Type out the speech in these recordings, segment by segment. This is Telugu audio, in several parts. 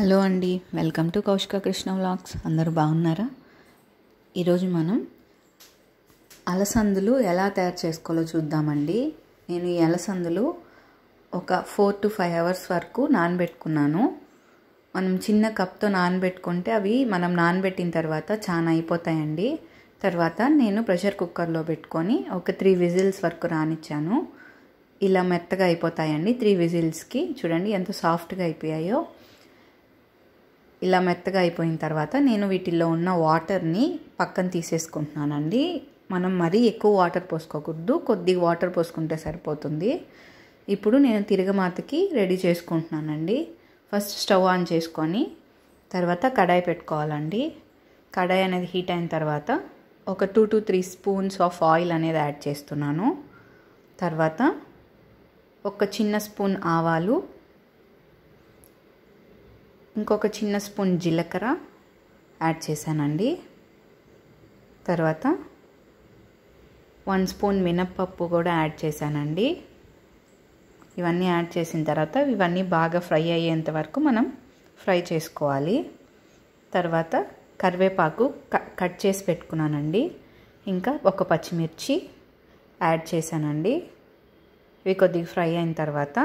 హలో అండి welcome to Kaushika Krishna vlogs అందరూ బాగున్నారా ఈరోజు మనం అలసందులు ఎలా తయారు చేసుకోవాలో చూద్దామండి నేను ఈ అలసందులు ఒక ఫోర్ టు ఫైవ్ అవర్స్ వరకు నానబెట్టుకున్నాను మనం చిన్న కప్తో నానబెట్టుకుంటే అవి మనం నానబెట్టిన తర్వాత చాలా అయిపోతాయండి తర్వాత నేను ప్రెషర్ కుక్కర్లో పెట్టుకొని ఒక త్రీ విజిల్స్ వరకు రానిచ్చాను ఇలా మెత్తగా అయిపోతాయండి త్రీ విజిల్స్కి చూడండి ఎంత సాఫ్ట్గా అయిపోయాయో ఇలా మెత్తగా అయిపోయిన తర్వాత నేను వీటిల్లో ఉన్న వాటర్ని పక్కన తీసేసుకుంటున్నానండి మనం మరీ ఎక్కువ వాటర్ పోసుకోకూడదు కొద్దిగా వాటర్ పోసుకుంటే సరిపోతుంది ఇప్పుడు నేను తిరగమాతకి రెడీ చేసుకుంటున్నానండి ఫస్ట్ స్టవ్ ఆన్ చేసుకొని తర్వాత కడాయి పెట్టుకోవాలండి కడాయి అనేది హీట్ అయిన తర్వాత ఒక two to three spoons of oil అనేది యాడ్ చేస్తున్నాను తర్వాత ఒక చిన్న స్పూన్ ఆవాలు ఇంకొక చిన్న స్పూన్ జీలకర్ర యాడ్ చేశానండి తర్వాత వన్ స్పూన్ మినప్పప్పు కూడా యాడ్ చేశానండి ఇవన్నీ యాడ్ చేసిన తర్వాత ఇవన్నీ బాగా ఫ్రై అయ్యేంత వరకు మనం ఫ్రై చేసుకోవాలి తర్వాత కరివేపాకు కట్ చేసి పెట్టుకున్నానండి ఇంకా ఒక పచ్చిమిర్చి యాడ్ చేశానండి ఇవి కొద్దిగా ఫ్రై అయిన తర్వాత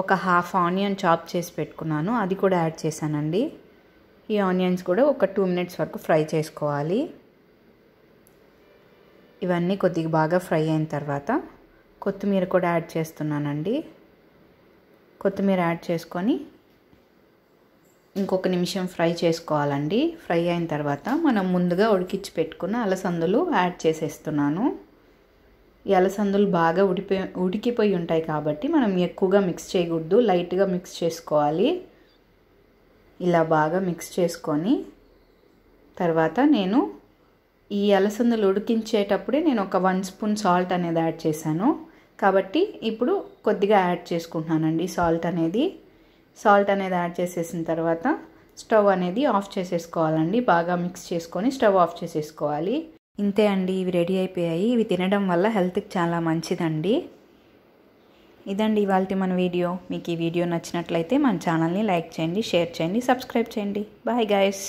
ఒక హాఫ్ ఆనియన్ చాప్ చేసి పెట్టుకున్నాను అది కూడా యాడ్ చేశానండి ఈ ఆనియన్స్ కూడా ఒక టూ మినిట్స్ వరకు ఫ్రై చేసుకోవాలి ఇవన్నీ కొద్దిగా బాగా ఫ్రై అయిన తర్వాత కొత్తిమీర కూడా యాడ్ చేస్తున్నానండి కొత్తిమీర యాడ్ చేసుకొని ఇంకొక నిమిషం ఫ్రై చేసుకోవాలండి ఫ్రై అయిన తర్వాత మనం ముందుగా ఉడికించి పెట్టుకున్న అలసందులు యాడ్ చేసేస్తున్నాను ఎలసందులు బాగా ఉడిపోయి ఉడికిపోయి ఉంటాయి కాబట్టి మనం ఎక్కువగా మిక్స్ చేయకూడదు లైట్గా మిక్స్ చేసుకోవాలి ఇలా బాగా మిక్స్ చేసుకొని తర్వాత నేను ఈ అలసందులు ఉడికించేటప్పుడే నేను ఒక వన్ స్పూన్ సాల్ట్ అనేది యాడ్ చేశాను కాబట్టి ఇప్పుడు కొద్దిగా యాడ్ చేసుకుంటున్నానండి సాల్ట్ అనేది సాల్ట్ అనేది యాడ్ చేసేసిన తర్వాత స్టవ్ అనేది ఆఫ్ చేసేసుకోవాలండి బాగా మిక్స్ చేసుకొని స్టవ్ ఆఫ్ చేసేసుకోవాలి ఇంతే అండి ఇవి రెడీ అయిపోయాయి ఇవి తినడం వల్ల హెల్త్కి చాలా మంచిదండి ఇదండి ఇవాళ మన వీడియో మీకు ఈ వీడియో నచ్చినట్లయితే మన ఛానల్ని లైక్ చేయండి షేర్ చేయండి సబ్స్క్రైబ్ చేయండి బాయ్ గాయస్